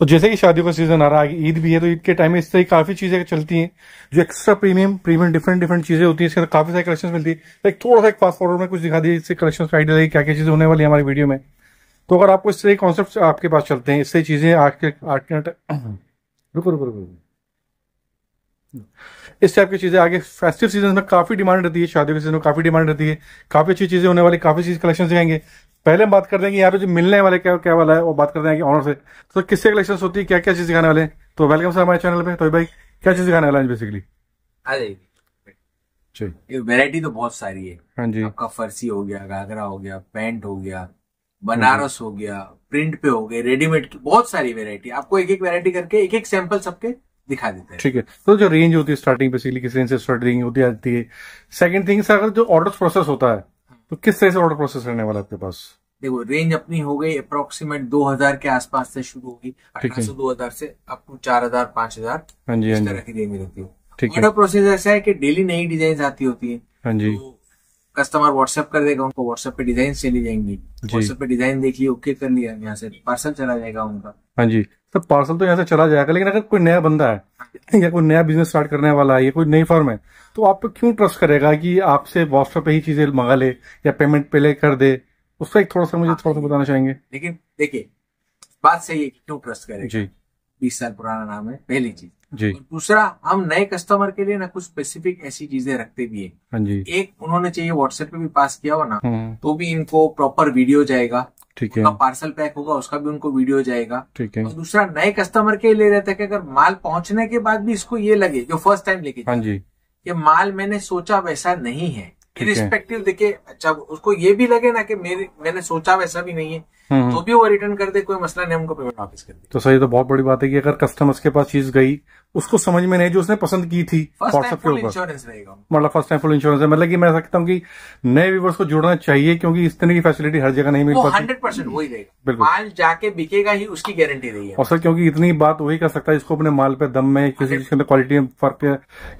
तो जैसे कि शादियों का सीजन आ रहा है ईद भी है तो ईद के टाइम में इस तरह काफी चीजें चलती हैं जो extra premium premium different different चीजें होती है इसके अंदर काफी सारे कलेक्शन मिलती है एक थोड़ा सा एक फास्ट फॉरवर्ड में कुछ दिखा दिए इससे कलेक्शन का आइडिया क्या क्या चीजें होने वाली है हमारी वीडियो में तो अगर आपको इस तरह कॉन्सेप्ट आपके पास चलते हैं इससे चीजें आज के आर्ट रुको रुको रुको इस टाइप की चीज़ें आगे फेस्टिव सीजन में काफ़ी डिमांड रहती है शादियों के सीजन में काफ़ी डिमांड रहती है काफ़ी अच्छी चीज़ें होने वाली काफ़ी चीज़ कलेक्शन दिखाएंगे पहले हम बात कर देंगे यहाँ पे जो मिलने वाले क्या क्या वाला है वो बात कर देंगे ऑनर से तो किससे कलेक्शन होती है क्या क्या चीज़ दिखाने वाले तो वेलकम सर हमारे चैनल पे तो भाई क्या चीज़ दिखाने वाला है बेसिकली वेरायटी तो बहुत सारी है हाँ जी आपका फर्सी हो गया घाघरा हो गया पैंट हो गया बनारस हो गया प्रिंट पे हो गए रेडीमेड की बहुत सारी वेरायटी आपको एक एक वेरायटी करके एक एक सैंपल सबके दिखा देते हैं ठीक है तो जो रेंज होती है स्टार्टिंग बेसिकली किस रेंज से स्टार्टिंग होती आती है सेकंड थिंग सर अगर जो ऑर्डर प्रोसेस होता है तो किस तरह से ऑर्डर प्रोसेस रहने वाला आपके पास देखो रेंज अपनी हो गई अप्रोक्सीमेट 2000 के आसपास से शुरू होगी अठारह दो हजार से अप टू चार हजार पांच हजार हाँ हाँ इस तरह की रेंज रहती है प्रोसेस ऐसा है कि डेली नई डिजाइन आती होती है हाँ जी तो कस्टमर व्हाट्सएप कर देगा उनको व्हाट्सएप पे डिजाइन चली जाएंगी व्हाट्सएप पे डिजाइन देख ली ओके कर लिया यहाँ से पार्सल चला जाएगा उनका हाँ जी सर पार्सल तो यहाँ से चला जाएगा लेकिन अगर कोई नया बंदा है या कोई नया बिजनेस स्टार्ट करने वाला है या कोई नई फर्म है तो आप क्यों ट्रस्ट करेगा कि आपसे व्हाट्सएप पे ही चीजें मंगा ले या पेमेंट पहले कर दे उसका एक थोड़ा सा मुझे थोड़ा सा बताना चाहेंगे लेकिन देखिए बात सही है कि क्यों ट्रस्ट करेगा जी बीस साल पुराना नाम है पहली चीज जी दूसरा हम नए कस्टमर के लिए ना कुछ स्पेसिफिक ऐसी चीजें रखते भी है हाँ एक उन्होंने चाहिए व्हाट्सएप पे भी पास किया हो ना हाँ। तो भी इनको प्रॉपर वीडियो जाएगा ठीक है पार्सल पैक होगा उसका भी उनको वीडियो जाएगा ठीक है और दूसरा नए कस्टमर के लिए रहता है कि अगर माल पहुंचने के बाद भी इसको ये लगे जो फर्स्ट टाइम लेके हाँ जी ये माल मैंने सोचा वैसा नहीं है रिस्पेक्टिव देखिए अच्छा उसको ये भी लगे ना कि मेरे मैंने सोचा वैसा भी नहीं है हम्म, हम्म। तो भी वो रिटर्न कर दे कोई मसला नहीं हमको पेमेंट वापस कर दे तो सही तो बहुत बड़ी बात है कि अगर कस्टमर्स के पास चीज गई उसको समझ में नहीं जो उसने पसंद की थी व्हाट्सएप के ऊपर मतलब फर्स्ट टाइम फुल इंश्योरेंस है मतलब कि मैं सकता हूँ कि नए व्यूवर्स को जुड़ना चाहिए क्योंकि इस तरह की फैसिलिटी हर जगह नहीं मिल पाती हंड्रेड परसेंट वही रहेगा बिल्कुल माल जाके बिकेगा ही उसकी गारंटी रही है और सर क्योंकि इतनी बात वही कर सकता है जिसको अपने माल पे दम में किसी चीज के अंदर क्वालिटी में फर्क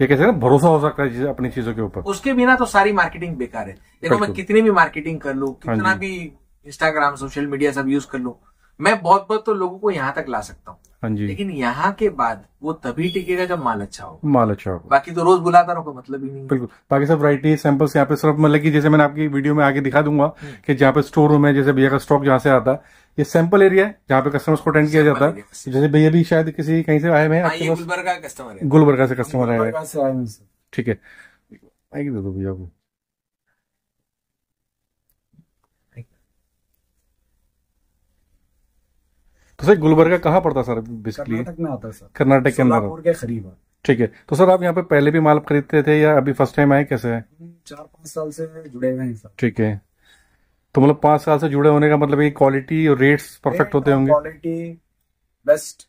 या कैसे भरोसा हो सकता है अपनी चीजों के ऊपर उसके बिना तो सारी मार्केटिंग बेकार है देखो मैं कितनी भी मार्केटिंग कर लू हाँ कितना भी इंस्टाग्राम सोशल मीडिया सब यूज कर लो मैं बहुत बहुत तो लोगों को यहाँ तक ला सकता हूँ हाँ लेकिन यहाँ के बाद वो तभी टिकेगा जब माल अच्छा हो माल अच्छा हो बाकी तो रोज बुलाता रहो मतलब ही नहीं बिल्कुल बाकी सब वराइटी सैंपल्स यहाँ पे सिर्फ मतलब कि जैसे मैंने आपकी वीडियो में आगे दिखा दूंगा हम्म। कि जहाँ पे स्टोर रूम है जैसे भैया का स्टॉक जहाँ से आता है ये सैंपल एरिया है जहाँ पे कस्टमर्स को अटेंड किया जाता है जैसे भैया भी शायद किसी कहीं से आए हुए हैं हाँ, गुलबर्गा कस्टमर है गुलबर्गा से कस्टमर आए ठीक है दे तो दो भैया को तो सर गुलबर्गा कहाँ पड़ता सर बेसिकली कर्नाटक में आता है कर्नाटक के अंदर करीब ठीक है तो सर आप यहाँ पे पहले भी माल खरीदते थे या अभी फर्स्ट टाइम आए कैसे है चार पाँच साल से जुड़े हुए हैं सर ठीक है तो मतलब पांच साल से जुड़े होने का मतलब क्वालिटी और रेट्स परफेक्ट होते होंगे क्वालिटी बेस्ट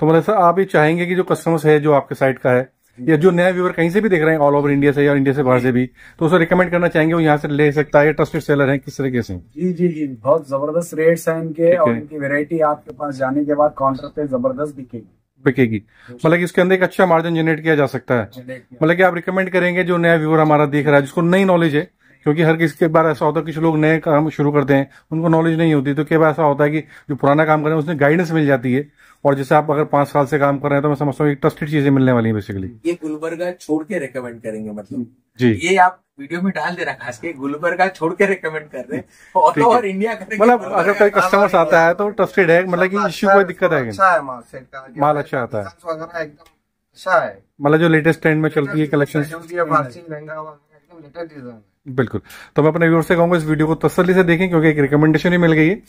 तो मतलब सर आप ये चाहेंगे कि जो कस्टमर्स है जो आपके साइड का है या जो नया व्यूअर कहीं से भी देख रहे हैं ऑल ओवर इंडिया से या इंडिया से बाहर से भी तो उसे रिकमेंड करना चाहेंगे वो यहाँ से ले सकता है ट्रस्टेड सेलर है किस तरीके से जी जी जी बहुत जबरदस्त रेट्स हैं इनके और इनकी वेरायटी आपके पास जाने के बाद काउंटर पे जबरदस्त बिकेगी बिकेगी मतलब कि इसके अंदर एक अच्छा मार्जिन जनरेट किया जा सकता है मतलब कि आप रिकमेंड करेंगे जो नया व्यूअर हमारा देख रहा है जिसको नई नॉलेज है क्योंकि हर किसी के बार ऐसा होता है कुछ लोग नए काम शुरू करते हैं उनको नॉलेज नहीं होती तो कई बार ऐसा होता है कि जो पुराना काम कर रहे हैं उसमें गाइडेंस मिल जाती है और जैसे आप अगर पांच साल से काम कर रहे हैं तो मैं समझता हूँ ट्रस्टेड चीजें मिलने वाली है बेसिकली ये गुलबर्गा छोड़ के रिकमेंड करेंगे मतलब जी ये आप वीडियो में डाल दे रहा खास के गुलबर्गा छोड़ के रिकमेंड कर रहे हैं और, इंडिया मतलब अगर कोई कस्टमर्स आता है तो ट्रस्टेड है मतलब की इश्यू कोई दिक्कत अच्छा है माल अच्छा आता है अच्छा है मतलब जो लेटेस्ट ट्रेंड में चलती है कलेक्शन बिल्कुल तो मैं अपने व्यूअर से कहूंगा इस वीडियो को तसली से देखें क्योंकि एक रिकमेंडेशन ही मिल गई है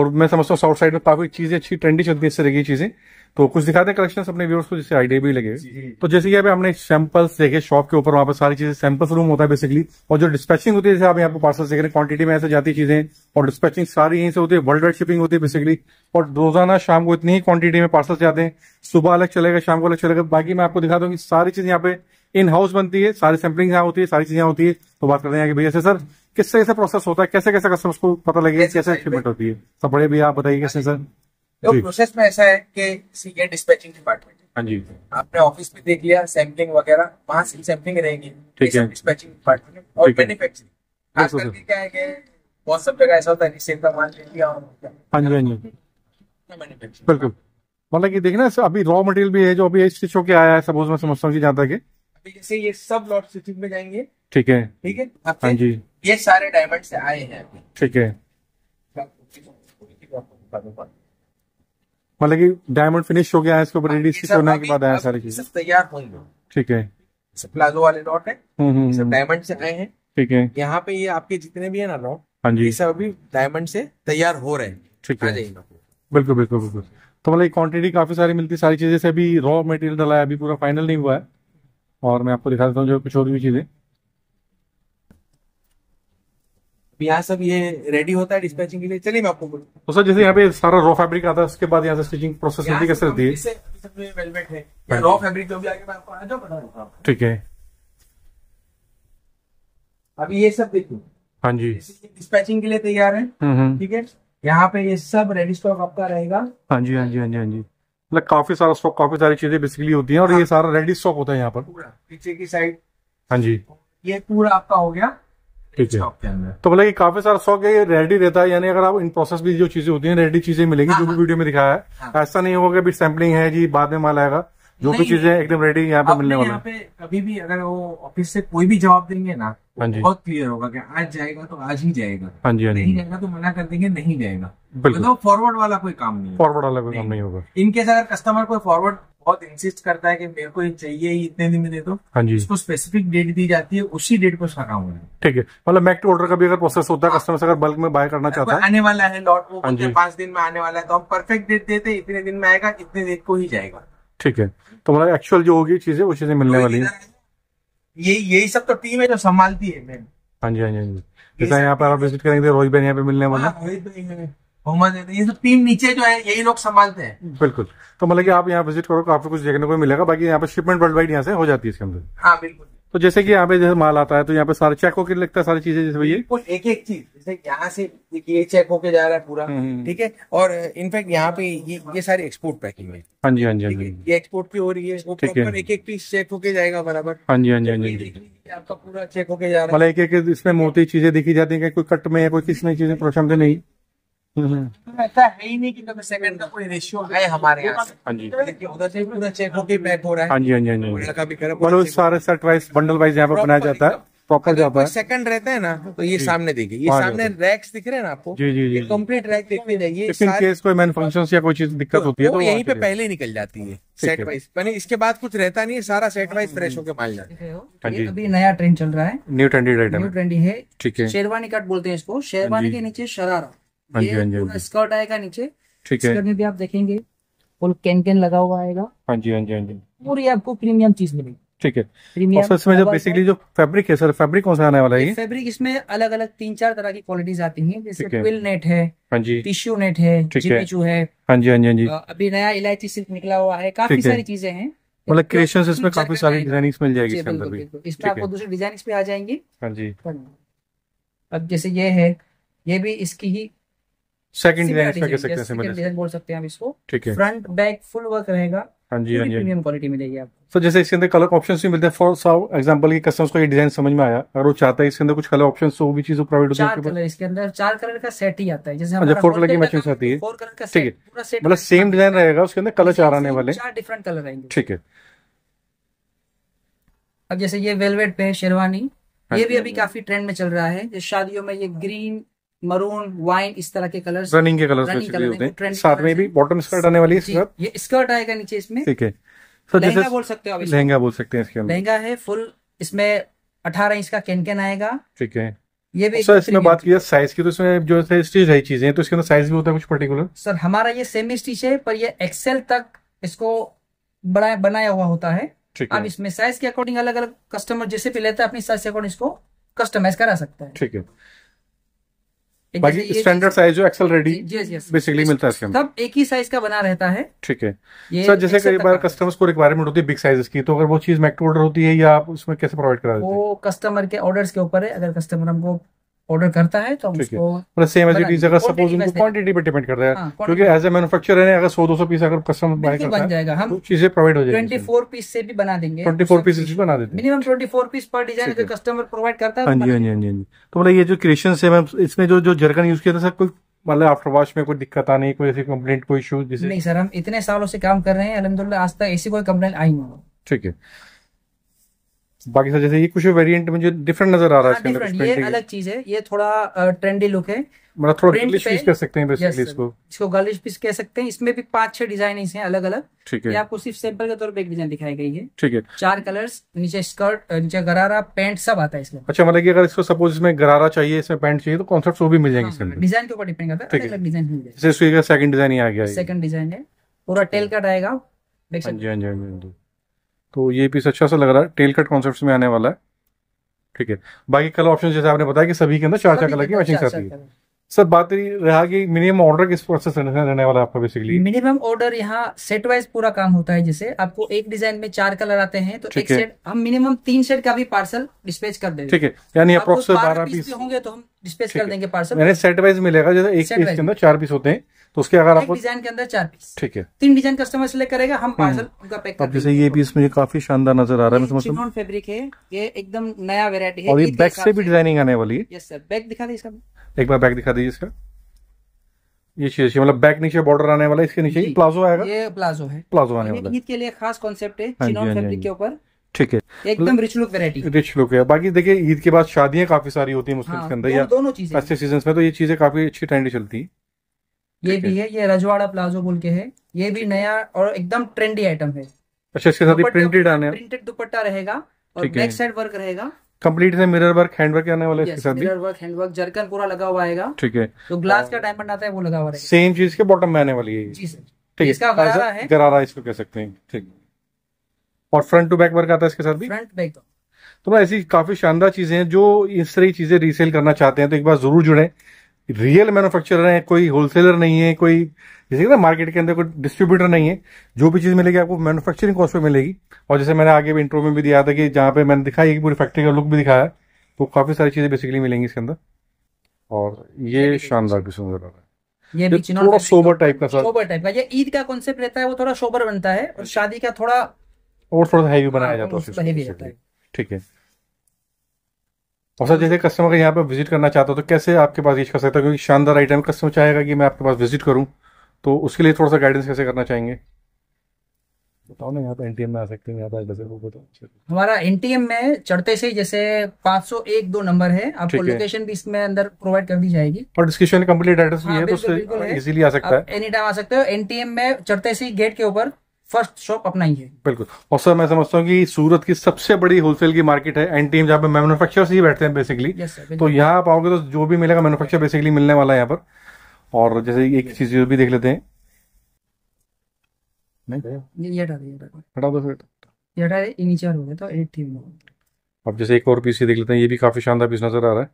और मैं समझता हूँ साउथ साइड में काफी चीजें अच्छी ट्रेंडी चलती इससे रही चीजें तो कुछ दिखाते हैं कलेक्शन अपने व्यूअर्स को जिससे आइडिया भी लगे तो जैसे कि अभी हमने सैंपल्स देखे शॉप के ऊपर वहां पर सारी चीजें सैंपल्स रूम होता है बेसिकली और जो डिस्पैचिंग होती है जैसे आप यहाँ पर पार्सल देख रहे हैं क्वांटिटी में ऐसे जाती चीजें और डिस्पैचिंग सारी यहीं से होती है वर्ल्ड वाइड शिपिंग होती है बेसिकली और रोजाना शाम को इतनी ही क्वांटिटी में पार्सल जाते हैं सुबह अलग चलेगा शाम को अलग चलेगा बाकी मैं आपको दिखा दूँ कि सारी चीज यहाँ पे इन हाउस बनती है सारी सैम्पलिंग यहाँ होती है सारी चीजें होती है तो बात करते हैं कि भैया से सर किससे कैसे प्रोसेस होता है कैसे कैसे कस्टमर्स को पता लगे कैसे पेमेंट होती है सब तो बड़े भैया आप बताइए कैसे हाँ सर तो प्रोसेस में ऐसा है कि सीनियर डिस्पैचिंग डिपार्टमेंट हाँ जी आपने ऑफिस में देख लिया सैम्पलिंग वगैरह वहाँ से सैम्पलिंग रहेगी ठीक है डिस्पैचिंग डिपार्टमेंट और मैन्युफैक्चरिंग आजकल क्या है कि बहुत सब जगह ऐसा होता है सेल का माल लिया हाँ जी हाँ जी तो बिल्कुल मतलब कि देखना अभी रॉ मटेरियल भी है जो अभी स्टिच होके आया है सपोज मैं समझता हूँ जहाँ तक जैसे ये सब लॉट स्विचिंग में जाएंगे ठीक है ठीक है हाँ जी ये सारे डायमंड से आए हैं ठीक है मतलब कि डायमंड फिनिश हो गया है इसके ऊपर रेडी हाँ, होने तो के बाद आया सारी चीज तैयार होंगे ठीक है प्लाजो वाले लॉट है हम्म, हम्म, सब डायमंड हम्म। से आए हैं ठीक है यहाँ पे ये आपके जितने भी है ना लॉट हाँ जी सब अभी डायमंड से तैयार हो रहे हैं ठीक है बिल्कुल बिल्कुल बिल्कुल तो मतलब क्वांटिटी काफी सारी मिलती सारी चीजें से अभी रॉ मटेरियल डाला है अभी पूरा फाइनल नहीं हुआ है और मैं आपको दिखा देता हूँ जो कुछ और भी चीजें यहाँ सब ये रेडी होता है डिस्पैचिंग के लिए चलिए मैं आपको तो सर जैसे यहाँ पे सारा रॉ फैब्रिक आता है उसके बाद यहाँ से स्टिचिंग प्रोसेस है रॉ फैब्रिक जो भी आगे मैं आपको ठीक है अभी ये सब देखिए हाँ जी डिस्पैचिंग के लिए तैयार है हम्म, हम्म। ठीक है यहाँ पे ये सब रेडी स्टॉक आपका रहेगा हाँ जी हाँ जी हाँ जी हाँ जी मतलब काफी सारा स्टॉक काफी सारी चीजें बेसिकली होती हैं और हाँ। ये सारा रेडी स्टॉक होता है यहाँ पर पूरा पीछे की साइड हाँ जी ये पूरा आपका हो गया ठीक है तो मतलब ये काफी सारा स्टॉक है ये रेडी रहता है यानी अगर आप इन प्रोसेस भी जो चीजें होती हैं रेडी चीजें मिलेंगी जो हाँ, भी वीडियो हाँ। में दिखाया है हाँ। ऐसा नहीं होगा कि सैम्पलिंग है जी बाद में माल आएगा जो भी चीजें एकदम रेडी यहाँ पे मिलने वाले यहाँ पे कभी भी अगर वो ऑफिस से कोई भी जवाब देंगे ना तो हाँ बहुत क्लियर होगा कि आज जाएगा तो आज ही जाएगा हाँ जी हाँ नहीं जाएगा तो मना कर देंगे नहीं जाएगा तो फॉरवर्ड वाला कोई काम नहीं फॉरवर्ड वाला कोई काम नहीं होगा इनकेस अगर कस्टमर कोई फॉरवर्ड बहुत इंसिस्ट करता है कि मेरे को ये चाहिए ही इतने दिन में दे दो हाँ जी उसको स्पेसिफिक डेट दी जाती है उसी डेट पर उसका काम होगा ठीक है मतलब मैक टू ऑर्डर का भी अगर प्रोसेस होता है कस्टमर अगर बल्क में बाय करना चाहता है आने वाला है लॉट वो हाँ पांच दिन में आने वाला है तो हम परफेक्ट डेट देते इतने दिन में आएगा इतने देर को ही जाएगा ठीक है तो मतलब एक्चुअल जो होगी चीजें वो चीजें मिलने वाली है यही यही सब तो टीम है जो संभालती है हाँ जी हाँ जी हाँ जी जैसा यहाँ पर आप विजिट करेंगे रोहित बहन यहाँ पे मिलने वाला हाँ, ये तो टीम नीचे जो है यही लोग संभालते हैं बिल्कुल तो मतलब कि आप यहाँ विजिट करो तो आपको कुछ देखने को मिलेगा बाकी यहाँ पर शिपमेंट वर्ल्ड वाइड यहाँ से हो जाती है इसके अंदर हाँ बिल्कुल तो जैसे कि यहाँ पे जैसे माल आता है तो यहाँ पे सारे चेक होके लगता है सारी चीजें जैसे भैया एक एक चीज जैसे यहाँ से ये चेक होके जा रहा है पूरा हम्म, हम्म। ठीक है और इनफैक्ट यहाँ पे ये ये सारी एक्सपोर्ट पैकिंग है हाँ जी हाँ जी हाँ ये एक्सपोर्ट की हो रही है वो एक एक पीस चेक होके जाएगा बराबर हाँ जी हाँ जी हाँ जी हाँ आपका पूरा चेक होके जा रहा है मतलब एक एक इसमें मोटी चीजें दिखी जाती है कोई कट में है कोई किस में चीजें प्रशांत तो नहीं हम्म। ऐसा है ही नहीं कि तो सेकंड का कोई है हमारे यहाँ हाँ उधर से हाँ हाँ पर सेकंड ना तो ये सामने देखिए ये सामने रैक्स दिख रहे हैं ना आपको रैक कोई या कोई चीज दिक्कत होती है तो पे पहले निकल जाती है सेट वाइज मैंने इसके बाद कुछ रहता नहीं है सारा सेट वाइज फ्रेश होकर माल जाता है अभी नया ट्रेंड चल रहा है न्यू ट्रेंडी न्यू ट्रेंडी है ठीक है शेरवानी कट बोलते हैं इसको शेरवानी के नीचे शरारा हाँ ये हाँ हाँ स्कर्ट आएगा नीचे ठीक है में भी आप देखेंगे फुल कैन कैन लगा हुआ आएगा हाँ जी हाँ जी हाँ जी पूरी आपको प्रीमियम चीज मिलेगी ठीक है प्रीमियम और इसमें जो बेसिकली जो फैब्रिक है सर फैब्रिक कौन सा आने वाला है फैब्रिक इसमें अलग अलग तीन चार तरह की क्वालिटीज आती हैं जैसे क्विल नेट है हाँ जी टिश्यू नेट है जिपिचू है हाँ जी हाँ जी हाँ जी अभी नया इलायची सिल्क निकला हुआ है काफी सारी चीजें हैं मतलब क्रिएशन इसमें काफी सारी डिजाइनिंग मिल जाएगी इसके अंदर भी इसमें आपको दूसरे डिजाइनिंग आ जाएंगे हाँ जी अब जैसे ये है ये भी इसकी ही सेकंड डिजाइन इसका कह सकते हैं सिमिलर डिजाइन बोल सकते हैं आप इसको ठीक है फ्रंट बैक फुल वर्क रहेगा हाँ जी हाँ जी प्रीमियम हाँ क्वालिटी मिलेगी आपको सर so, जैसे इसके अंदर कलर ऑप्शंस भी मिलते हैं फॉर साउ एग्जांपल की कस्टमर्स को ये डिजाइन समझ में आया अगर वो चाहता है इसके अंदर कुछ कलर ऑप्शन तो भी चीज प्रोवाइड होती है इसके अंदर चार कलर का सेट ही आता है जैसे अच्छा, हमारा फोर कलर की मैचिंग आती है फोर कलर का ठीक है मतलब सेम डिजाइन रहेगा उसके अंदर कलर चार आने वाले चार डिफरेंट कलर रहेंगे ठीक है अब जैसे ये वेलवेट पे शेरवानी ये भी हाँ अभी काफी ट्रेंड में चल रहा है शादियों में ये ग्रीन मरून वाइन इस तरह के कलर्स रनिंग के कलर्स रनिंग कलर होते हैं साथ में भी बॉटम स्कर्ट आने वाली है ये स्कर्ट आएगा नीचे इसमें ठीक है सर लहंगा बोल सकते हो लहंगा बोल सकते हैं इसके अंदर लहंगा है फुल इसमें अठारह इंच का कैनकेन आएगा ठीक है ये भी सर इसमें बात की साइज की तो इसमें जो है स्टिच रही चीजें तो इसके अंदर साइज भी होता है कुछ पर्टिकुलर सर हमारा ये सेमी स्टिच है पर ये एक्सेल तक इसको बड़ा बनाया हुआ होता है अब इसमें साइज के अकॉर्डिंग अलग अलग कस्टमर जैसे भी लेता है अपनी साइज के अकॉर्डिंग इसको कस्टमाइज करा सकता है ठीक है बाकी स्टैंडर्ड साइज जो एक्सेल रेडी बेसिकली मिलता है एक ही साइज का बना रहता है ठीक है सर जैसे कई बार कस्टमर्स को रिक्वायरमेंट होती है बिग साइज की तो अगर वो चीज मैक टू ऑर्डर होती है या आप उसमें कैसे प्रोवाइड करा वो कस्टमर के के ऊपर है अगर कस्टमर हमको ऑर्डर करता है तो हम उसको सेम एज इट इज अगर सपोज उनको क्वांटिटी पे डिपेंड कर रहा है क्योंकि एज ए मैन्युफैक्चरर है अगर 100 200 पीस अगर कस्टमर बाय करता बन जाएगा हम तो चीजें प्रोवाइड हो जाएगी 24 पीस से भी बना देंगे 24 पीस भी बना देते हैं मिनिमम 24 पीस पर डिजाइन अगर कस्टमर प्रोवाइड करता है तो हां जी हां जी हां हाँ जी तो मतलब ये जो क्रिएशन से मैम इसमें जो जो जर्कन यूज किया था सर कोई मतलब आफ्टर वॉश में कोई दिक्कत आने कोई ऐसी कंप्लेंट कोई इशू नहीं सर हम इतने सालों से काम कर रहे हैं अलहमदुल्ला आज तक ऐसी कोई कंप्लेंट आई नहीं ठीक है बाकी सब जैसे ये कुछ वेरिएंट मुझे डिफरेंट नजर आ रहा है हाँ, इसके अंदर ये अलग चीज है ये थोड़ा ट्रेंडी लुक है मतलब थोड़ा गर्लिश पीस कह सकते हैं बेसिकली इसको इसको गर्लिश पीस कह सकते हैं इसमें भी पांच छह डिजाइन हैं अलग अलग ठीक है ये आपको सिर्फ सैंपल के तौर पर एक डिजाइन दिखाई गई है ठीक है चार कलर्स नीचे स्कर्ट नीचे गरारा पैंट सब आता है इसमें अच्छा मतलब कि अगर इसको सपोज इसमें गरारा चाहिए इसमें पैंट चाहिए तो कॉन्सेप्ट वो भी मिल जाएंगे हाँ, इसमें डिजाइन के ऊपर डिपेंड करता है अलग अलग डिजाइन मिल जाएगा सेकंड डिजाइन ही आ गया सेकंड डिजाइन है पूरा टेल कट आएगा देख हाँ सकते हैं जी जी जी तो ये पीस अच्छा सा लग रहा है टेल कट कॉन्सेप्ट में आने वाला है ठीक है बाकी कलर ऑप्शन जैसे आपने बताया कि सभी के अंदर चार चार कलर की मैचिंग करती है सर बात रहा कि मिनिमम ऑर्डर किस प्रोसेस रहने वाला है आपका बेसिकली मिनिमम ऑर्डर यहाँ सेट वाइज पूरा काम होता है जैसे आपको एक डिजाइन में चार कलर आते हैं तो एक सेट हम मिनिमम तीन सेट का भी पार्सल डिस्पेच कर देंगे ठीक है यानी अप्रोक्स बारह पीस होंगे तो हम डिस्पेस कर देंगे पार्सल यानी सेट वाइज मिलेगा जैसे एक पीस के अंदर चार पीस होते हैं तो उसके अगर आप डिजाइन के अंदर चार पीस ठीक है तीन डिजाइन कस्टमर सेलेक्ट करेगा हम पार्सल हम्म। उनका पैक अब जैसे ये पीस मुझे काफी शानदार नजर आ रहा है मैं समझ फैब्रिक है ये एकदम नया वेरायटी है और ये बैक से भी डिजाइनिंग आने वाली है यस सर बैक दिखा दीजिए इसका एक बार बैक दिखा दीजिए इसका ये चीज मतलब बैक नीचे बॉर्डर आने वाला इसके नीचे प्लाजो आएगा ये प्लाजो है प्लाजो आने वाला है ईद के लिए खास कॉन्सेप्ट है चिनॉन हाँ फैब्रिक हाँ हाँ के ऊपर ठीक है एकदम rich look variety rich look है बाकी देखिए ईद के बाद शादियां काफी सारी होती है मुस्लिम हाँ, के अंदर या दोनों चीजें अच्छे सीजन में तो ये चीजें काफी अच्छी ट्रेंड चलती है ये भी है ये रजवाड़ा प्लाजो बोल के है ये भी नया और एकदम ट्रेंडी आइटम है अच्छा इसके साथ प्रिंटेड आने प्रिंटेड दुपट्टा रहेगा और बैक साइड वर्क रहेगा कंप्लीट से मिरर वर्क हैंड वर्क आने वाले है इसके साथ मिरर वर्क हैंड वर्क जर्कन पूरा लगा हुआ आएगा ठीक है जो ग्लास का डायमंड आता है वो लगा हुआ रहेगा सेम चीज के बॉटम में आने वाली है जी सर ठीक है इसका गरारा है गरारा इसको कह सकते हैं ठीक है और फ्रंट टू बैक वर्क आता है इसके साथ भी फ्रंट बैक तो ऐसी काफी शानदार चीजें हैं जो इस तरह की चीजें रीसेल करना चाहते हैं तो एक बार जरूर जुड़े रियल मैन्युफैक्चरर है कोई होलसेलर नहीं है कोई जैसे कि ना मार्केट के अंदर कोई डिस्ट्रीब्यूटर नहीं है जो भी चीज़ मिलेगी आपको मैन्युफैक्चरिंग कॉस्ट पे मिलेगी और जैसे मैंने आगे भी इंट्रो में भी दिया था कि जहां पे मैंने दिखाई कि पूरी फैक्ट्री का लुक भी दिखाया तो काफ़ी सारी चीज़ें बेसिकली मिलेंगी इसके अंदर और ये शानदार किस्म लग रहा है ये थोड़ा सोबर टाइप का सोबर टाइप का ये ईद का कॉन्सेप्ट रहता है वो थोड़ा सोबर बनता है और अच्छा। शादी का थोड़ा और थोड़ा हैवी बनाया हाँ, जाता है ठीक है और सर जैसे कस्टमर का यहाँ पर विजिट करना चाहता हो तो कैसे आपके पास रीच कर सकता है क्योंकि शानदार आइटम कस्टमर चाहेगा कि मैं आपके पास विजिट करूँ तो उसके लिए थोड़ा सा गाइडेंस कैसे करना चाहेंगे बताओ ना यहाँ पे एनटीएम में आ सकते हैं यहाँ पे एड्रेस वो बताओ हमारा एनटीएम में चढ़ते से जैसे सौ एक दो नंबर है आपको लोकेशन भी इसमें अंदर प्रोवाइड कर दी जाएगी और डिस्क्रिप्शन में कंप्लीट एड्रेस भी हाँ, है तो इजीली आ सकता है एनी टाइम आ सकते हो एनटीएम में चढ़ते से गेट के ऊपर फर्स्ट शॉप अपना ही है बिल्कुल और सर मैं समझता हूँ कि सूरत की सबसे बड़ी होलसेल की मार्केट है एंड टीम जहाँ पे मैनुफेक्चर ही बैठते हैं बेसिकली yes, sir, तो यहाँ आप आओगे तो जो भी मिलेगा मैनुफेक्चर बेसिकली मिलने वाला है यहाँ पर और जैसे एक चीज भी देख लेते हैं नहीं ये ये ये ये तो देख लेते हैं ये भी काफी शानदार पीस नजर आ रहा है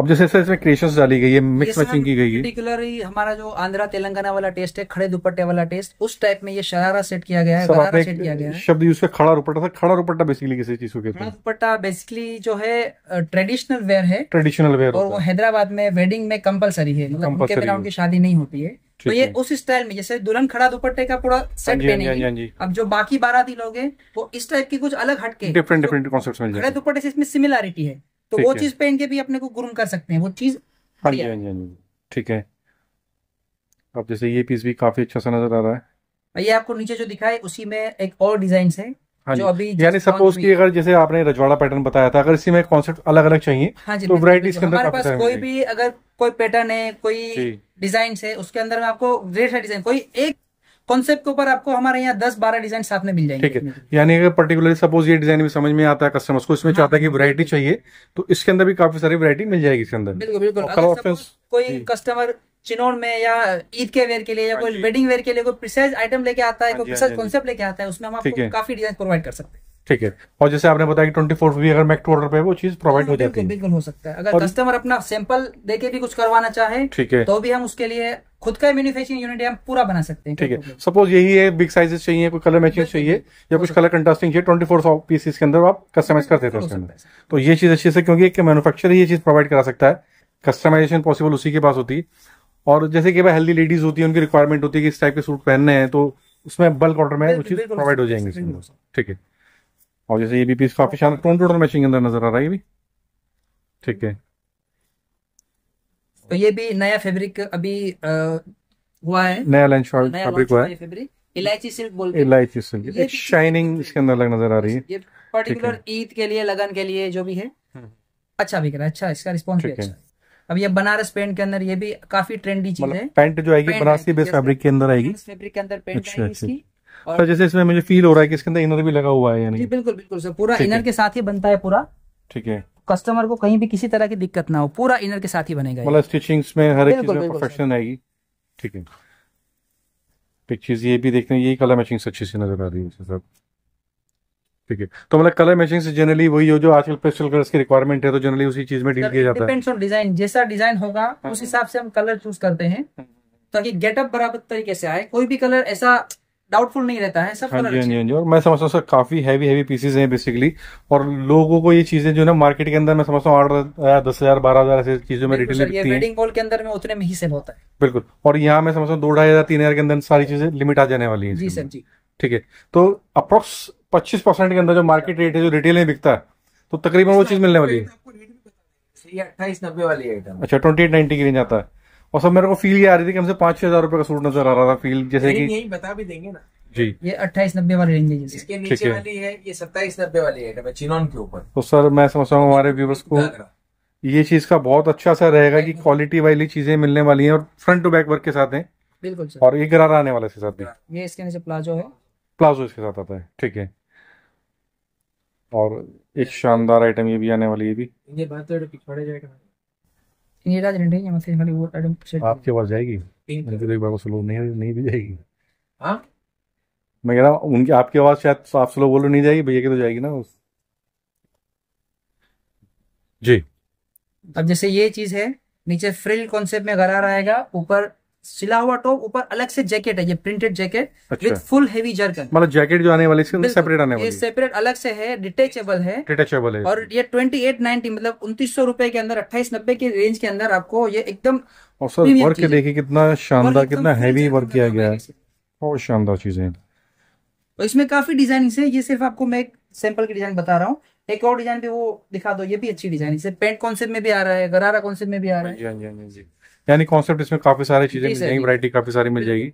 अब जैसे जैसे इसमें क्रिएशन डाली गई है मिक्स मैचिंग की गई है पर्टिकुलरली हमारा जो आंध्रा तेलंगाना वाला टेस्ट है खड़े दुपट्टे वाला टेस्ट उस टाइप में ये शरारा सेट किया गया है सेट किया गया है शब्द यूज किया खड़ा दुपट्टा था खड़ा दुपट्टा बेसिकली किसी चीज को कहते हैं दुपट्टा बेसिकली जो है ट्रेडिशनल वेयर है ट्रेडिशनल वेयर और वो हैदराबाद में वेडिंग में कंपलसरी है मतलब उनके बिना उनकी शादी नहीं होती है तो ये उस स्टाइल में जैसे दुल्हन खड़ा दुपट्टे का पूरा सेट हाँ हाँ पहनेगी हाँ अब जो बाकी बाराती लोग हैं वो इस टाइप की कुछ अलग हटके डिफरेंट डिफरेंट कॉन्सेप्ट खड़े दुपट्टे से इसमें सिमिलरिटी है तो वो चीज पहन के भी अपने को ग्रूम कर सकते हैं वो चीज हाँ जी हाँ जी हाँ जी ठीक है अब जैसे ये पीस भी काफी अच्छा सा नजर आ रहा है ये आपको नीचे जो दिखा है उसी में एक और डिजाइन है हाँ जो अभी यानी सपोज कि अगर जैसे आपने रजवाड़ा पैटर्न बताया था अगर इसी में कॉन्सेप्ट अलग अलग चाहिए हाँ जी तो वैरायटीज के अंदर हमारे पास कोई भी अगर कोई पैटर्न है कोई डिजाइन है उसके अंदर में आपको ग्रेट डिजाइन कोई एक कॉन्सेप्ट के ऊपर आपको हमारे यहाँ दस बारह डिजाइन साथ में मिल जाएंगे ठीक है यानी अगर पर्टिकुलरली सपोज ये डिजाइन भी समझ में आता है कस्टमर्स को इसमें हाँ। चाहता है कि वरायटी चाहिए तो इसके अंदर भी काफी सारी वरायटी मिल जाएगी इसके अंदर बिल्कुल बिल्कुल कोई कस्टमर चिनोर में या ईद के वेयर के लिए या हाँ कोई वेडिंग वेयर के लिए कोई प्रिसाइज आइटम लेके आता है हाँ कोई प्रिसाइज कॉन्सेप्ट लेके आता है उसमें हम आपको काफी डिजाइन प्रोवाइड कर सकते हैं ठीक है और जैसे आपने बताया कि ट्वेंटी फोर भी अगर मैक टू ऑर्डर पे वो चीज प्रोवाइड हो हाँ, जाती है बिल्कुल हो सकता है अगर कस्टमर अपना सैंपल देके भी कुछ करवाना चाहे ठीक है तो भी हम उसके लिए खुद का मैन्युफैक्चरिंग यूनिट हम पूरा बना सकते हैं ठीक है सपोज यही है बिग साइजेस चाहिए कोई कलर मैचिंग चाहिए या कुछ कलर कंट्रास्टिंग चाहिए ट्वेंटी फोर पीसिस के अंदर आप कस्टमाइज कर देते हैं तो ये चीज अच्छी से क्योंकि एक मैनुफेक्चर ये चीज प्रोवाइड करा सकता है कस्टमाइजेशन पॉसिबल उसी के पास होती है और जैसे कि भाई हेल्दी लेडीज होती है उनकी रिक्वायरमेंट होती है कि इस टाइप के सूट पहनने हैं तो उसमें बल्क ऑर्डर में वो चीज प्रोवाइड हो जाएंगे ठीक है और जैसे ये भी पीस काफी शानदार टोन टोटल मैचिंग अंदर नजर आ रहा है ये भी ठीक है तो ये भी नया फैब्रिक अभी हुआ है नया शॉल फैब्रिक हुआ है इलायची सिल्क बोलते हैं इलायची सिल्क एक शाइनिंग इसके अंदर लग नजर आ रही है ये पर्टिकुलर ईद के लिए लगन के लिए जो भी है हम्म। अच्छा बिक रहा है अच्छा इसका रिस्पॉन्स भी अच्छा अब ये बनारस पेंट के अंदर ये भी काफी ट्रेंडी चीज मतलब है पेंट जो आएगी बनारसी बेस फैब्रिक के अंदर आएगी फैब्रिक के अंदर पेंट अच्छा, आएगी अच्छा। इसकी और जैसे इसमें मुझे फील हो रहा है कि इसके अंदर इनर भी लगा हुआ है यानी बिल्कुल बिल्कुल सर पूरा इनर के साथ ही बनता है पूरा ठीक है कस्टमर को कहीं भी किसी तरह की दिक्कत ना हो पूरा इनर के साथ ही बनेगा मतलब स्टिचिंग्स में हर एक चीज में परफेक्शन आएगी ठीक है एक चीज ये भी देखते हैं यही कलर मैचिंग अच्छी सी नजर आ रही है सर ठीक है तो मतलब कलर मैचिंग से जनरली वही हो जो आजकल पेस्टल कलर्स की रिक्वायरमेंट है तो जनरली उसी चीज में डील किया जाता है डिपेंड्स ऑन डिजाइन जैसा डिजाइन होगा हाँ। उस हिसाब से हम कलर चूज करते हैं ताकि गेटअप बराबर तरीके से आए कोई भी कलर ऐसा डाउटफुल नहीं रहता है सब हाँ जी हाँ जी हाँ जी और मैं समझता हूँ सर काफी हैवी हैवी पीसेज हैं बेसिकली और लोगों को ये चीजें जो ना मार्केट के अंदर मैं समझता हूँ आठ दस हजार बारह हजार ऐसी चीजों में रिटेल वेडिंग बॉल के अंदर में उतने में ही सेल होता है बिल्कुल और यहाँ मैं समझता हूँ दो ढाई हजार तीन हजार के अंदर सारी चीजें लिमिट आ जाने वाली है जी सर जी ठीक है तो अप्रोक्स पच्चीस परसेंट के अंदर जो मार्केट रेट है जो रिटेल में बिकता है तो तकरीबन वो चीज मिलने वाली है अट्ठाईस नब्बे वाली आइटम अच्छा ट्वेंटी एट नाइनटी की रेंज आता है और सब मेरे को फील ये आ रही थी कि हमसे पांच छह हजार रुपए का सूट नजर आ रहा था फील जैसे कि यही बता भी देंगे ना जी ये अट्ठाईस नब्बे वाली रेंज है इसके नीचे वाली है ये सत्ताईस नब्बे वाली है चिनोन के ऊपर तो सर मैं समझता हूँ हमारे व्यूवर्स को ये चीज का बहुत अच्छा सा रहेगा कि क्वालिटी वाली चीजें मिलने वाली हैं और फ्रंट टू बैक वर्क के साथ हैं बिल्कुल सर और ये गरारा आने वाला इसके साथ भी ये इसके नीचे प्लाजो है प्लाजो इसके साथ आता है ठीक है और एक शानदार आइटम ये भी आने वाली है भी ये बात तो पिछड़े जाएगा ये राज रेंट है मतलब खाली वो एडम सेट आपके पास जाएगी तो एक बार को स्लो नहीं नहीं भी जाएगी हां मैं कह रहा हूं उनके आपके आवाज शायद आप स्लो बोलो नहीं जाएगी भैया की तो जाएगी ना उस जी अब जैसे ये चीज है नीचे फ्रिल कॉन्सेप्ट में गरारा आएगा ऊपर सिला हुआ टॉप ऊपर अलग से जैकेट है ये printed jacket with full heavy zircon मतलब जैकेट जो आने वाली इसके सेपरेट आने वाली ये सेपरेट अलग से है डिटेचेबल है डिटेचेबल है और ये ट्वेंटी एट नाइनटी मतलब उन्तीस सौ रुपए के अंदर अट्ठाईस नब्बे के रेंज के अंदर आपको ये एकदम और सर वर्क देखिए कितना शानदार कितना हैवी वर्क किया गया है बहुत शानदार चीज है इसमें काफी डिजाइन है ये सिर्फ आपको मैं सैंपल की डिजाइन बता रहा हूँ एक और डिजाइन भी वो दिखा दो ये भी अच्छी डिजाइन है पेंट कॉन्सेप्ट में भी आ रहा है गरारा कॉन्सेप्ट में भी आ रहा है हाँ हाँ हाँ यानी कॉन्सेप्ट इसमें काफी सारी चीजें मिल जाएंगी वरायटी काफी सारी मिल जाएगी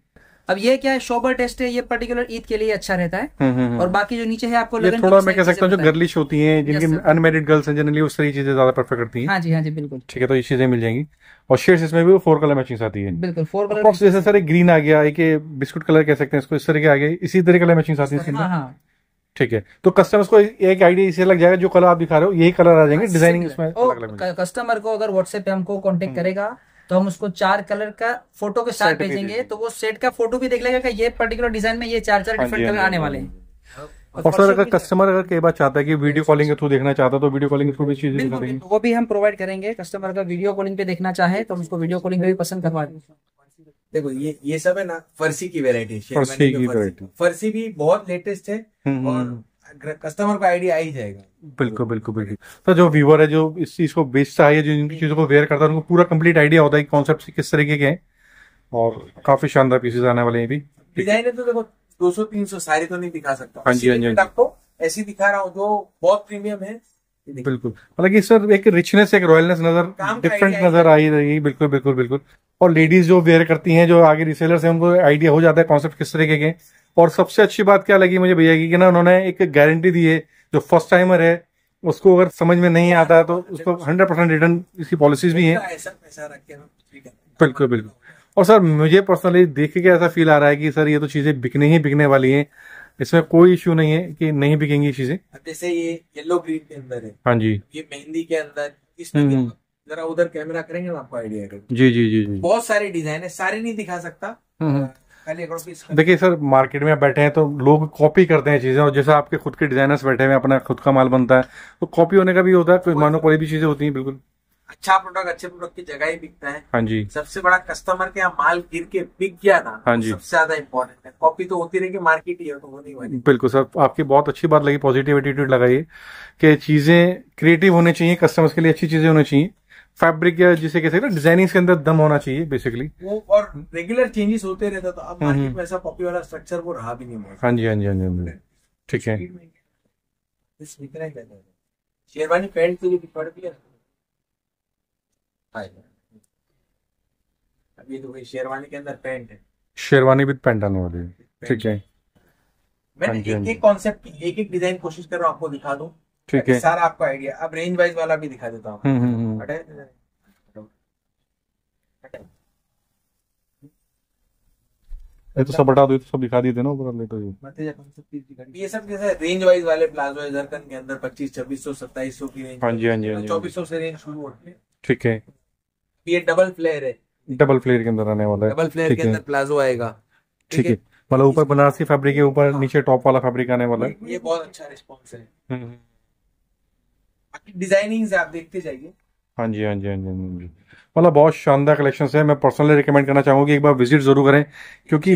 अब ये क्या है शोबर टेस्ट है ये पर्टिकुलर ईद के लिए अच्छा रहता है हम्म, हम्म, हम्म। और बाकी जो नीचे है आपको ये थोड़ा मैं कह सकता हूँ जो गर्लिश होती है जिनकी अनमेरिड गर्ल्स हैं जनरली उस सारी चीजें ज्यादा प्रेफर करती हैं हाँ जी हाँ जी बिल्कुल ठीक है तो ये चीजें मिल जाएंगी और शेड्स इसमें भी फोर कलर मैचिंग आती है बिल्कुल फोर कलर जैसे सर ग्रीन आ गया एक बिस्कुट कलर कह सकते हैं इसको इस तरह के आ गए इसी तरह कलर मैचिंग आती है हाँ, हाँ। ठीक है तो कस्टमर्स को एक आइडिया इसे लग जाएगा जो कलर आप दिखा रहे हो यही कलर आ जाएंगे डिजाइनिंग हाँ, इसमें कस्टमर को अगर व्हाट्सएप पे हमको कांटेक्ट करेगा तो हम उसको चार कलर का फोटो के साथ भेजेंगे तो वो सेट का फोटो भी देख लेगा कि ये पर्टिकुलर डिजाइन में ये चार चार डिफरेंट कलर आने हाँ वाले हैं और सर अगर कस्टमर अगर कई बार चाहता है कि वीडियो कॉलिंग के थ्रू देखना चाहता है तो वीडियो कॉलिंग थ्रू भी चीजें करेंगे वो भी हम प्रोवाइड करेंगे कस्टमर अगर वीडियो कॉलिंग पे देखना चाहे तो हम उसको वीडियो कॉलिंग भी पसंद करवा देंगे देखो ये ये सब है ना फरसी की वेरायटी फरसी की वेरायटी फरसी भी बहुत लेटेस्ट है हम्म, हम्म, और हम्म। कस्टमर को आइडिया आ ही जाएगा बिल्कुल बिल्कुल बिल्कुल तो जो व्यूअर है जो इस चीज को बेचता है जो इन चीजों को वेयर करता है उनको पूरा कंप्लीट आइडिया होता है कि कॉन्सेप्ट किस तरीके के हैं और काफी शानदार पीसेज आने वाले हैं भी डिजाइन है तो देखो दो सौ तीन सौ सारे तो नहीं दिखा सकता हाँ जी हाँ, हाँ जी आपको ऐसी दिखा रहा हूँ जो बहुत प्रीमियम है बिल्कुल मतलब कि सर एक रिचनेस एक रॉयलनेस नजर डिफरेंट नजर आई रही बिल्कुल बिल्कुल बिल्कुल और लेडीज जो वेयर करती हैं जो आगे रिसेलर्स हैं उनको आइडिया हो जाता है कॉन्सेप्ट किस तरीके के और सबसे अच्छी बात क्या लगी मुझे भैया की कि ना उन्होंने एक गारंटी दी है जो फर्स्ट टाइमर है उसको अगर समझ में नहीं आता तो उसको हंड्रेड परसेंट रिटर्न इसकी पॉलिसीज भी है बिल्कुल बिल्कुल और सर मुझे पर्सनली देख के ऐसा फील आ रहा है कि सर ये तो चीजें बिकने ही बिकने वाली हैं इसमें कोई इश्यू नहीं है कि नहीं बिकेंगी चीजें जैसे ये येलो ग्रीन के अंदर है हाँ जी ये मेहंदी के अंदर हम्म, हम्म। जरा उधर कैमरा करेंगे आपको आइडिया जी जी जी जी बहुत सारे डिजाइन है सारे नहीं दिखा सकता हम्म, देखिए सर मार्केट में बैठे हैं तो लोग कॉपी करते हैं चीज़ें और जैसे आपके खुद के डिजाइनर्स बैठे हैं अपना खुद का माल बनता है तो कॉपी होने का भी होता है कोई मानो तो- कोई भी चीजें होती हैं बिल्कुल अच्छा प्रोडक्ट अच्छे प्रोडक्ट की जगह ही बिकता है हाँ जी सबसे बड़ा कस्टमर के यहाँ माल गिर के बिक गया था हाँ जी सबसे ज्यादा इम्पोर्टेंट है कॉपी तो होती रहेगी मार्केट ही हो तो होने वाली बिल्कुल सर आपकी बहुत अच्छी बात लगी पॉजिटिव एटीट्यूड लगाइए कि चीजें क्रिएटिव होने चाहिए कस्टमर्स के लिए अच्छी चीजें होनी चाहिए फैब्रिक या जिसे कह सकते हैं डिजाइनिंग के अंदर दम होना चाहिए बेसिकली वो और रेगुलर चेंजेस होते रहता तो अब मार्केट में ऐसा पॉपी वाला स्ट्रक्चर वो रहा भी नहीं हाँ जी हाँ जी हाँ जी हाँ ठीक है शेरवानी पैंट तो पड़ भी हाँ है अभी तो शेरवानी के अंदर पैंट है शेरवानी विद पैंट आने वाली ठीक है मैं हाँ एक एक कॉन्सेप्ट एक एक डिजाइन कोशिश कर रहा हूँ आपको दिखा दूँ ठीक है सारा आपको आइडिया अब रेंज वाइज वाला भी दिखा देता हूँ हम्म, हम्म, हम्म। ये तो सब हटा दो ये तो सब दिखा दिए थे ना ऊपर लेटर तो ये ये सब कैसे रेंज वाइज वाले प्लाजो है जरकन के अंदर 25 2600 2700 की रेंज हां जी हां जी हाँ जी 2400 से रेंज शुरू होती है ठीक है ये डबल फ्लेयर है डबल फ्लेयर के अंदर आने वाला है डबल फ्लेयर के अंदर प्लाजो आएगा ठीक है मतलब ऊपर बनारसी फैब्रिक के ऊपर नीचे टॉप वाला फैब्रिक आने वाला है ये बहुत अच्छा रिस्पांस है डिजाइनिंग आप देखते जाइए हाँ जी हाँ जी हाँ जी हाँ जी हाँ मतलब बहुत शानदार कलेक्शन है मैं पर्सनली रिकमेंड करना चाहूंगा कि एक बार विजिट जरूर करें क्योंकि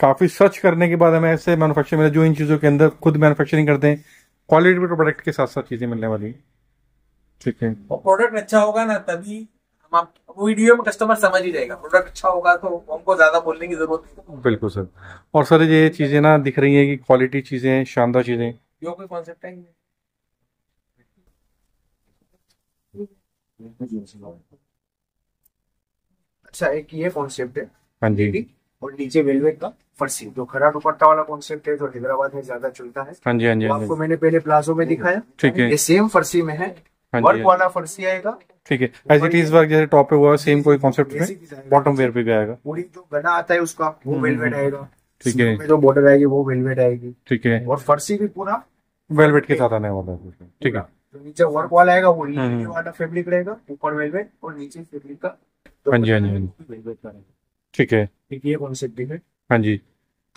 काफी सर्च करने के बाद हमें ऐसे मैनुफेक्चर मिले जो इन चीजों के अंदर खुद मैनुफेक्चरिंग करते हैं क्वालिटी प्रोडक्ट के साथ साथ चीजें मिलने वाली ठीक है और प्रोडक्ट अच्छा होगा ना तभी हम आप वीडियो में कस्टमर समझ ही जाएगा प्रोडक्ट अच्छा होगा तो हमको ज्यादा बोलने की जरूरत नहीं बिल्कुल सर और सर ये चीजें ना दिख रही है कि क्वालिटी चीजें शानदार चीजें योगा कॉन्सेप्ट है अच्छा एक ये कॉन्सेप्ट है हाँ जी और नीचे रेलवे का फर्सी जो खरा दुपट्टा वाला कॉन्सेप्ट है जो हैदराबाद में ज्यादा चलता है हाँ जी हाँ जी हाँ आपको मैंने पहले प्लाजो में दिखाया ठीक है ये सेम फर्सी में है वर्क हाँ वाला फर्सी आएगा ठीक है एज इट इज वर्क जैसे टॉप पे हुआ सेम कोई कॉन्सेप्ट में बॉटम वेयर पे भी आएगा पूरी जो गला आता है उसका वो वेलवेट आएगा ठीक है जो बॉर्डर आएगी वो वेलवेट आएगी ठीक है और फर्सी भी पूरा वेलवेट के साथ आने वाला है ठीक है जो तो नीचे वर्क वाला आएगा वो नीचे हाँ। वाला फैब्रिक रहेगा ऊपर वेलवेट और नीचे फैब्रिक का हाँ जी हाँ जी हाँ ठीक है ठीक ये कॉन्सेप्ट है हाँ जी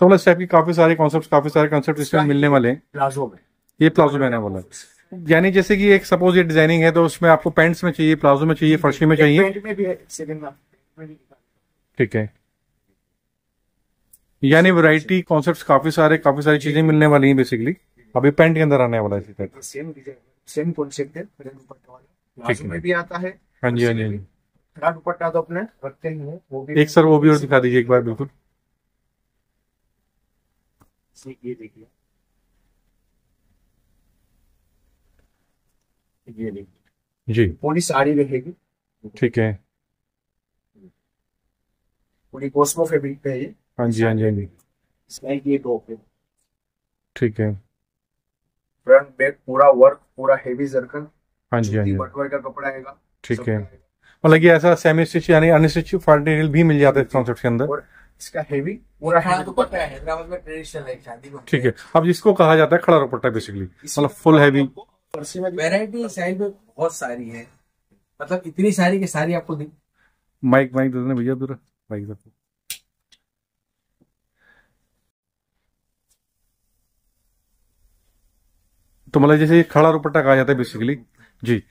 तो मतलब स्टेप के काफी सारे कॉन्सेप्ट काफी सारे कॉन्सेप्ट इसमें मिलने वाले हैं प्लाजो में ये प्लाजो मैंने बोला यानी जैसे कि एक सपोज ये डिजाइनिंग है तो उसमें आपको पैंट्स में चाहिए प्लाजो में चाहिए फर्शी में चाहिए ठीक है यानी वैरायटी कॉन्सेप्ट्स काफी सारे काफी सारी चीजें मिलने वाली हैं बेसिकली अभी पैंट के अंदर आने वाला है इसी टाइप सेम कॉन्सेप्ट है रेड दुपट्टा वाला प्लाजो में भी आता है हाँ जी हाँ जी खड़ा हाँ दुपट्टा तो अपने रखते ही है वो भी एक सर वो भी और दिखा दीजिए एक बार बिल्कुल ये देखिए ये जी पूरी साड़ी रहेगी ठीक है पूरी कोस्मो फैब्रिक पे है हाँ जी हाँ जी हाँ जी इसमें ये टॉप है ठीक है फ्रंट बैक पूरा वर्क पूरा हेवी जरकन हाँ जी हाँ जी बटवर का कपड़ा आएगा ठीक है मतलब ये ऐसा सेमी स्टिच यानी अनस्टिच फॉल्टेरियल भी मिल जाता है इसके कॉन्सेप्ट के अंदर इसका हेवी पूरा खड़ा हाँ, तो दुपट्टा है हैदराबाद में ट्रेडिशनल है शादी में ठीक है अब जिसको कहा जाता है खड़ा दुपट्टा बेसिकली मतलब फुल हैवी वैरायटी साइड में बहुत सारी है मतलब इतनी सारी की सारी आपको दी माइक माइक दे देना भैया पूरा माइक तो मतलब जैसे खड़ा दुपट्टा कहा जाता है बेसिकली जी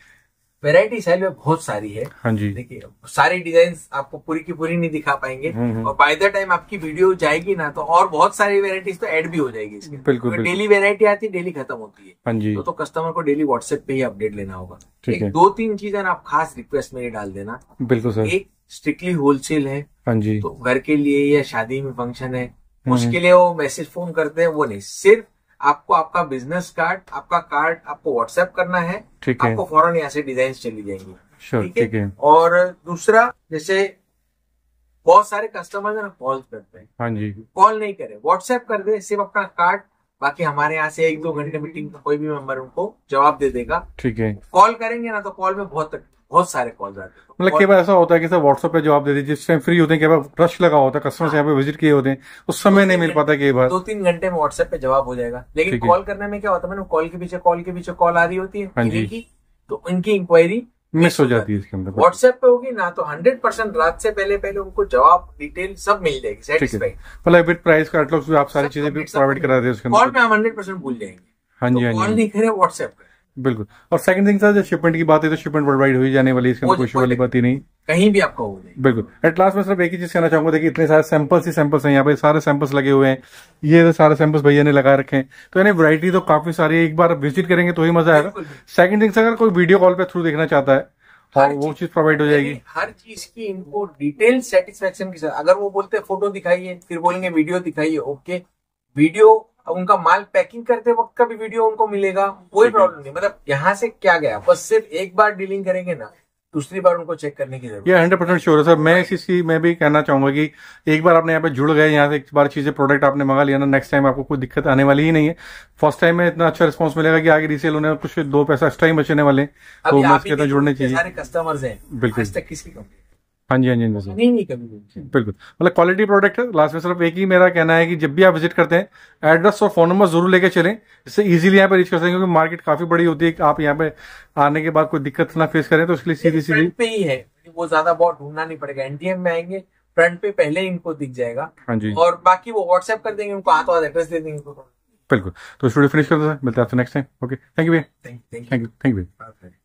वेरायटी साइड में बहुत सारी है हाँ जी देखिए सारी डिजाइन आपको पूरी की पूरी नहीं दिखा पाएंगे हम्म, हम्म। और बाय द टाइम आपकी वीडियो जाएगी ना तो और बहुत सारी वेराइटीज तो ऐड भी हो जाएगी इसमें बिल्कुल तो डेली वेरायटी आती है डेली खत्म होती है हाँ जी तो, तो कस्टमर को डेली व्हाट्सएप पे ही अपडेट लेना होगा एक दो तीन चीजें आप खास रिक्वेस्ट मेरी डाल देना बिल्कुल सर एक स्ट्रिक्टली होलसेल है हाँ जी तो घर के लिए या शादी में फंक्शन है हम्म। उसके लिए वो मैसेज फोन करते हैं वो नहीं सिर्फ आपको आपका बिजनेस कार्ड आपका कार्ड आपको व्हाट्सएप करना है ठीक है आपको फॉरन यहाँ से डिजाइन चली जाएंगी ठीक है? और दूसरा जैसे बहुत सारे कस्टमर ना कॉल करते हैं हाँ जी कॉल नहीं करे व्हाट्सएप कर दे सिर्फ अपना कार्ड बाकी हमारे यहाँ से एक दो घंटे मीटिंग का कोई भी मेंबर उनको जवाब दे देगा ठीक है कॉल करेंगे ना तो कॉल में बहुत बहुत सारे कॉल्स आते हैं मतलब कई बार ऐसा होता है कि सर व्हाट्सएप पे जवाब दे दीजिए जिस टाइम फ्री होते हैं कई बार रश लगा होता है कस्टमर्स यहाँ पे विजिट किए होते हैं उस समय नहीं मिल पाता कई बार दो तीन घंटे में व्हाट्सएप पे जवाब हो जाएगा लेकिन कॉल करने में क्या होता है मैंने कॉल के पीछे कॉल के पीछे कॉल आ रही होती है हाँ तो उनकी इंक्वायरी मिस हो जाती है इसके अंदर व्हाट्सएप पे होगी ना तो हंड्रेड परसेंट रात से पहले पहले उनको जवाब डिटेल सब मिल जाएगी मतलब प्राइस का मतलब, आप सारी चीजें भी प्रोवाइड करा दे उसके अंदर कॉल में हम हंड्रेड परसेंट भूल जाएंगे हाँ जी तो हाँ जी कॉल नहीं करें व्हाट्सएप पे बिल्कुल और सेकंड थिंग सर जब शिपमेंट की बात है तो शिपमेंट वर्ल्ड वाइड हुई जाने वाली इसमें कोई शो वाली बात ही नहीं कहीं भी आपको हो बिल्कुल एट लास्ट में सिर्फ एक ही चीज कहना चाहूंगा देखिए इतने सारे सैंपल्स ही सैंपल्स हैं यहाँ पे सारे सैंपल्स लगे हुए हैं ये तो सारे सैंपल्स भैया ने लगा रखे हैं तो यानी वरायटी तो काफी सारी है एक बार विजिट करेंगे तो ही मजा आएगा सेकंड थिंग अगर कोई वीडियो कॉल पे थ्रू देखना चाहता है और तो वो चीज प्रोवाइड हो जाएगी हर चीज की इनको डिटेल सेटिस्फेक्शन की अगर वो बोलते हैं फोटो दिखाइए फिर बोलेंगे वीडियो दिखाइए ओके वीडियो अब उनका माल पैकिंग करते वक्त का भी वीडियो उनको मिलेगा कोई प्रॉब्लम नहीं मतलब यहाँ से क्या गया बस सिर्फ एक बार डीलिंग करेंगे ना दूसरी बार उनको चेक करने की जरूरत हंड्रेड परसेंट श्योर है सर मैं इस चीज मैं भी कहना चाहूंगा कि एक बार आपने यहाँ पे जुड़ गए यहाँ से एक बार चीजें प्रोडक्ट आपने मंगा लिया ना नेक्स्ट टाइम आपको कोई दिक्कत आने वाली ही नहीं है फर्स्ट टाइम में इतना अच्छा रिस्पॉन्स मिलेगा कि आगे रीसेल होने कुछ दो पैसा एक्स्ट्रा ही बचने वाले तो मैं जुड़ने चाहिए सारे कस्टमर्स हैं बिल्कुल किसी को हाँ जी हाँ जी हाँ नहीं बिल्कुल मतलब क्वालिटी प्रोडक्ट है लास्ट में सिर्फ एक ही मेरा कहना है कि जब भी आप विजिट करते हैं एड्रेस और फोन नंबर जरूर लेके चलें इससे इजीली यहाँ पे रीच कर सकें क्योंकि मार्केट काफी बड़ी होती है आप यहाँ पे आने के बाद कोई दिक्कत ना फेस करें तो इसलिए सीधी सीधी पे ही है वो ज्यादा बहुत ढूंढना नहीं पड़ेगा एनडीएम में आएंगे फ्रंट पे पहले इनको दिख जाएगा हाँ जी और बाकी वो व्हाट्सएप कर देंगे उनको हाथ एड्रेस दे देंगे बिल्कुल तो स्टूडियो फिनिश करते हैं मिलते हैं next time okay thank you भैया thank you thank you thank you